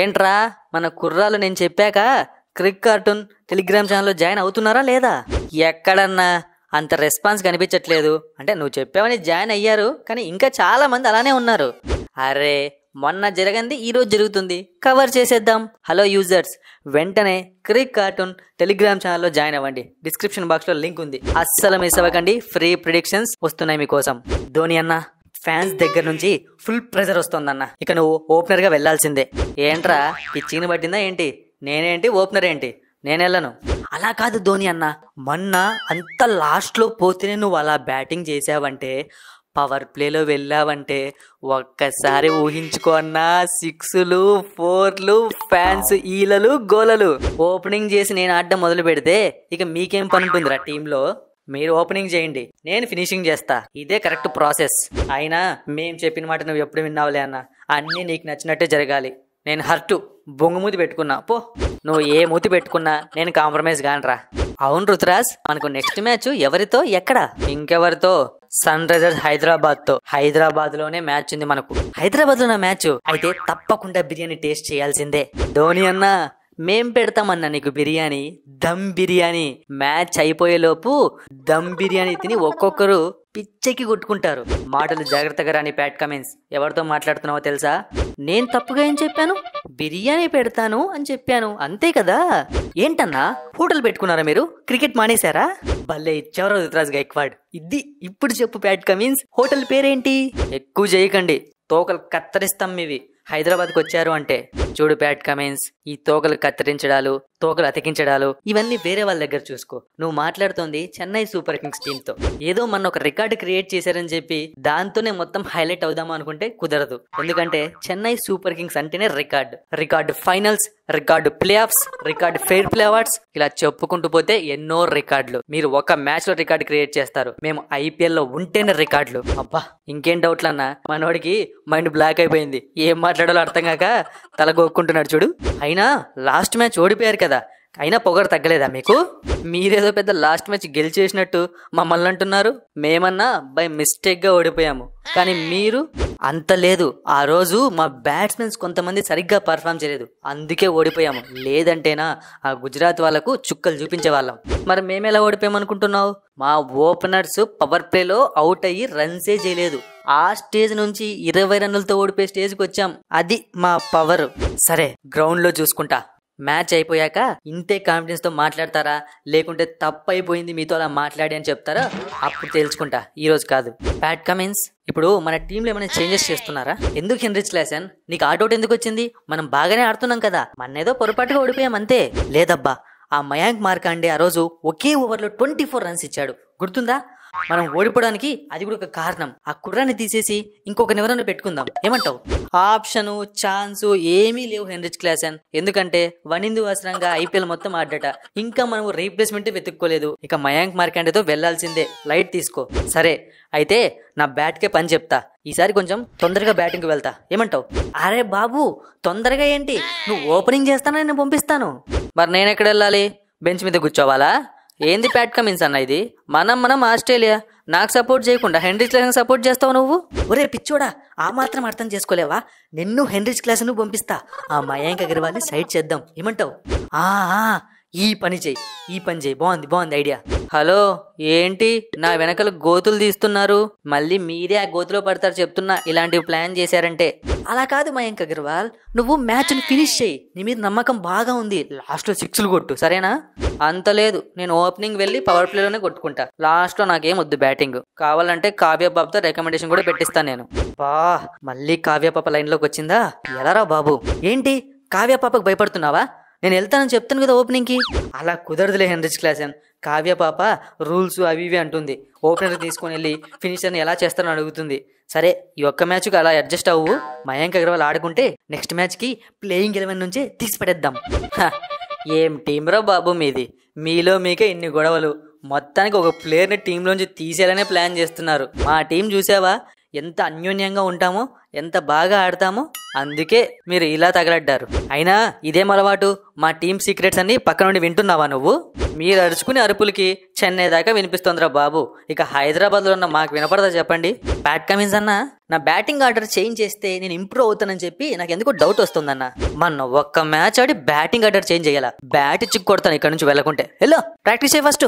ఏంట్రా మన కుర్రాలు నేను చెప్పాక క్రిక్ కార్టూన్ టెలిగ్రామ్ ఛానల్లో జాయిన్ అవుతున్నారా లేదా ఎక్కడన్నా అంత రెస్పాన్స్ కనిపించట్లేదు అంటే నువ్వు చెప్పావని జాయిన్ అయ్యారు కానీ ఇంకా చాలా మంది అలానే ఉన్నారు అరే మొన్న జరగంది ఈరోజు జరుగుతుంది కవర్ చేసేద్దాం హలో యూజర్స్ వెంటనే క్రిక్ కార్టూన్ టెలిగ్రామ్ ఛానల్లో జాయిన్ అవ్వండి డిస్క్రిప్షన్ బాక్స్లో లింక్ ఉంది అస్సలు మిస్ అవ్వకండి ఫ్రీ ప్రిడిక్షన్స్ వస్తున్నాయి మీకోసం ధోని అన్నా ఫ్యాన్స్ దగ్గర నుంచి ఫుల్ ప్రెజర్ వస్తుందన్న ఇక నువ్వు ఓపెనర్ గా వెళ్లాల్సిందే ఏంట్రా పిచ్చిని పట్టిందా ఏంటి నేనేంటి ఓపెనర్ ఏంటి నేనెళ్ళను అలా కాదు ధోని అన్న మొన్న అంత లాస్ట్లో పోతేనే నువ్వు అలా బ్యాటింగ్ చేసావంటే పవర్ ప్లేలో వెళ్ళావంటే ఒక్కసారి ఊహించుకో అన్న సిక్స్లు ఫోర్లు ఫ్యాన్స్ ఈలలు గోలలు ఓపెనింగ్ చేసి నేను ఆడడం మొదలు పెడితే ఇక మీకేం పని ఉంటుందిరా టీంలో మీరు ఓపెనింగ్ చేయండి నేను ఫినిషింగ్ చేస్తా ఇదే కరెక్ట్ ప్రాసెస్ అయినా మేం చెప్పిన మాట నువ్వు ఎప్పుడు విన్నావులే అన్న అన్నీ నీకు నచ్చినట్టే జరగాలి నేను హర్టు బొంగు మూతి పెట్టుకున్నా పో నువ్వు ఏ మూతి పెట్టుకున్నా నేను కాంప్రమైజ్ కానరా అవును రుతురాజ్ మనకు నెక్స్ట్ మ్యాచ్ ఎవరితో ఎక్కడ ఇంకెవరితో సన్ రైజర్స్ హైదరాబాద్ తో హైదరాబాద్ లోనే మ్యాచ్ ఉంది మనకు హైదరాబాద్ లో మ్యాచ్ అయితే తప్పకుండా బిర్యానీ టేస్ట్ చేయాల్సిందే ధోని అన్నా మేం పెడతామన్నా నీకు బిర్యానీ దమ్ బిర్యానీ మ్యాచ్ అయిపోయేలోపు దమ్ బిర్యానీ తిని ఒక్కొక్కరు పిచ్చెక్కి కొట్టుకుంటారు మాటలు జాగ్రత్తగా రాని ప్యాట్ కమిన్స్ ఎవరితో మాట్లాడుతున్నావో తెలుసా నేను తప్పుగా ఏం చెప్పాను బిర్యానీ పెడతాను అని చెప్పాను అంతే కదా ఏంటన్నా హోటల్ పెట్టుకున్నారా మీరు క్రికెట్ మానేశారా భలే ఇచ్చారో రుతురాజ్ గైక్వాడ్ ఇది ఇప్పుడు చెప్పు ప్యాట్ కమిన్స్ హోటల్ పేరేంటి ఎక్కువ చేయకండి తోకలు కత్తరిస్తాం ఇవి హైదరాబాద్కి వచ్చారు అంటే చూడు ప్యాట్ కమెంట్స్ ఈ తోకలు కత్తిరించడాలు తోకలు అతికించడాలు ఇవన్నీ వేరే వాళ్ళ దగ్గర చూసుకో నువ్వు మాట్లాడుతోంది చెన్నై సూపర్ కింగ్స్ టీమ్ తో ఏదో మన ఒక రికార్డు క్రియేట్ చేశారని చెప్పి దాంతోనే మొత్తం హైలైట్ అవుదాం అనుకుంటే కుదరదు ఎందుకంటే చెన్నై సూపర్ కింగ్స్ అంటేనే record record finals record play offs record fair play awards ఇలా చెప్పుకుంటూ పోతే ఎన్నో రికార్డులు మీరు ఒక మ్యాచ్ లో రికార్డు క్రియేట్ చేస్తారు మేము ఐపీఎల్ లో ఉంటేనే రికార్డులు అబ్బా ఇంకేం డౌట్లు అన్న మనోడికి మైండ్ బ్లాక్ అయిపోయింది ఏం మాట్లాడాలో అర్థం కాక తల గోక్కుంటున్నాడు చూడు అయినా లాస్ట్ మ్యాచ్ ఓడిపోయారు కదా కదా అయినా పొగరు తగ్గలేదా మీకు మీరేదో పెద్ద లాస్ట్ మ్యాచ్ గెలిచేసినట్టు మమ్మల్ని అంటున్నారు మేమన్నా బై మిస్టేక్గా ఓడిపోయాము కానీ మీరు అంత లేదు ఆ రోజు మా బ్యాట్స్మెన్స్ కొంతమంది సరిగ్గా పర్ఫామ్ చేయలేదు అందుకే ఓడిపోయాము లేదంటేనా ఆ గుజరాత్ వాళ్ళకు చుక్కలు చూపించే వాళ్ళం మరి మేమెలా ఓడిపోయామనుకుంటున్నావు మా ఓపెనర్స్ పవర్ ప్లేలో అవుట్ అయ్యి రన్సే చేయలేదు ఆ స్టేజ్ నుంచి ఇరవై రన్నులతో ఓడిపోయే స్టేజ్కి వచ్చాం అది మా పవర్ సరే గ్రౌండ్లో చూసుకుంటా మ్యాచ్ అయిపోయాక ఇంతే తో మాట్లాడతారా లేకుంటే తప్పు అయిపోయింది మీతో అలా మాట్లాడి అని చెప్తారా అప్పుడు తెలుసుకుంటా ఈరోజు కాదు ప్యాట్ కమిన్స్ ఇప్పుడు మన టీంలో ఏమైనా చేంజెస్ చేస్తున్నారా ఎందుకు హెన్రిచ్ లేసన్ నీకు ఆటౌట్ ఎందుకు వచ్చింది మనం బాగానే ఆడుతున్నాం కదా మన ఏదో పొరపాటుగా ఓడిపోయాం అంతే లేదబ్బా ఆ మయాంక్ మార్కాండే ఆ రోజు ఒకే ఓవర్లో ట్వంటీ ఫోర్ రన్స్ ఇచ్చాడు గుర్తుందా మనం ఓడిపోవడానికి అది కూడా ఒక కారణం ఆ కుర్రాన్ని తీసేసి ఇంకొక నివరణ పెట్టుకుందాం ఏమంటావు ఆప్షను ఛాన్స్ ఏమీ లేవు హెన్రిచ్ క్లాసన్ ఎందుకంటే వనిందు అవసరంగా ఐపీఎల్ మొత్తం ఆడట ఇంకా మనం రీప్లేస్మెంట్ వెతుక్కోలేదు ఇక మయాంక్ మార్కండేతో వెళ్లాల్సిందే లైట్ తీసుకో సరే అయితే నా బ్యాట్కే పని చెప్తా ఈసారి కొంచెం తొందరగా బ్యాటింగ్కి వెళ్తా ఏమంటావు అరే బాబు తొందరగా ఏంటి నువ్వు ఓపెనింగ్ చేస్తానని నేను పంపిస్తాను మరి నేను ఎక్కడ వెళ్ళాలి బెంచ్ మీద కూర్చోవాలా ఏంది ప్యాట్ కమిన్స్ అన్న ఇది మనం మనం ఆస్ట్రేలియా నాకు సపోర్ట్ చేయకుండా హెన్రీచ్ క్లాస్ సపోర్ట్ చేస్తావు నువ్వు ఒరే పిచ్చోడా ఆ మాత్రం అర్థం చేసుకోలేవా నిన్ను క్లాస్ నువ్వు పంపిస్తా ఆ మయాంక్ అగర్వాల్ని సైడ్ చేద్దాం ఏమంటావు ఆ ఈ పని చేయి ఈ పని చేయి బాగుంది బాగుంది ఐడియా హలో ఏంటి నా వెనకలు గోతులు తీస్తున్నారు మళ్ళీ మీరే ఆ గోతులో పడతారు చెప్తున్నా ఇలాంటివి ప్లాన్ చేశారంటే అలా కాదు మయాంక్ అగర్వాల్ నువ్వు మ్యాచ్ని ఫినిష్ చేయి నీ మీద నమ్మకం బాగా ఉంది లాస్ట్లో సిక్స్లు కొట్టు సరేనా అంత లేదు నేను ఓపెనింగ్ వెళ్ళి పవర్ ప్లేలోనే కొట్టుకుంటా లో నాకేం వద్దు బ్యాటింగ్ కావాలంటే కావ్య రికమెండేషన్ కూడా పెట్టిస్తాను నేను బా మళ్ళీ కావ్యపాప లైన్ లైన్లోకి వచ్చిందా ఎలారా బాబు ఏంటి కావ్యపాపకు భయపడుతున్నావా నేను వెళ్తానని చెప్తాను కదా ఓపెనింగ్కి అలా కుదరదులే హెన్రిచ్ క్లాసెన్ అని కావ్యపాప రూల్స్ అవి ఇవి అంటుంది ఓపెనర్ తీసుకొని వెళ్ళి ఫినిషర్ని ఎలా చేస్తారని అడుగుతుంది సరే ఈ ఒక్క మ్యాచ్కి అలా అడ్జస్ట్ అవ్వు మయాంక్ అగర్వాల్ ఆడుకుంటే నెక్స్ట్ మ్యాచ్కి ప్లేయింగ్ ఎలెవెన్ నుంచే తీసి పడేద్దాం ఏం టీంరో బాబు మీది మీలో మీకే ఇన్ని గొడవలు మొత్తానికి ఒక ప్లేయర్ని టీంలోంచి తీసేయాలనే ప్లాన్ చేస్తున్నారు మా టీం చూసావా ఎంత అన్యోన్యంగా ఉంటామో ఎంత బాగా ఆడతామో అందుకే మీరు ఇలా తగలడ్డారు అయినా ఇదేం అలవాటు మా టీం సీక్రెట్స్ అన్ని పక్క నుండి వింటున్నావా నువ్వు మీరు అరుచుకునే అరుపులకి చెన్నై దాకా వినిపిస్తోందిరా బాబు ఇక హైదరాబాద్లో ఉన్న మాకు వినపడదా చెప్పండి బ్యాట్ కమిన్స్ అన్న నా బ్యాటింగ్ ఆర్డర్ చేంజ్ చేస్తే నేను ఇంప్రూవ్ అవుతానని చెప్పి నాకు ఎందుకు డౌట్ వస్తుందన్న మన ఒక్క మ్యాచ్ ఆడి బ్యాటింగ్ ఆర్డర్ చేంజ్ చేయాలా బ్యాట్ ఇచ్చి కొడతాను ఇక్కడ నుంచి వెళ్ళకుంటే హలో ప్రాక్టీస్ చేయి ఫస్ట్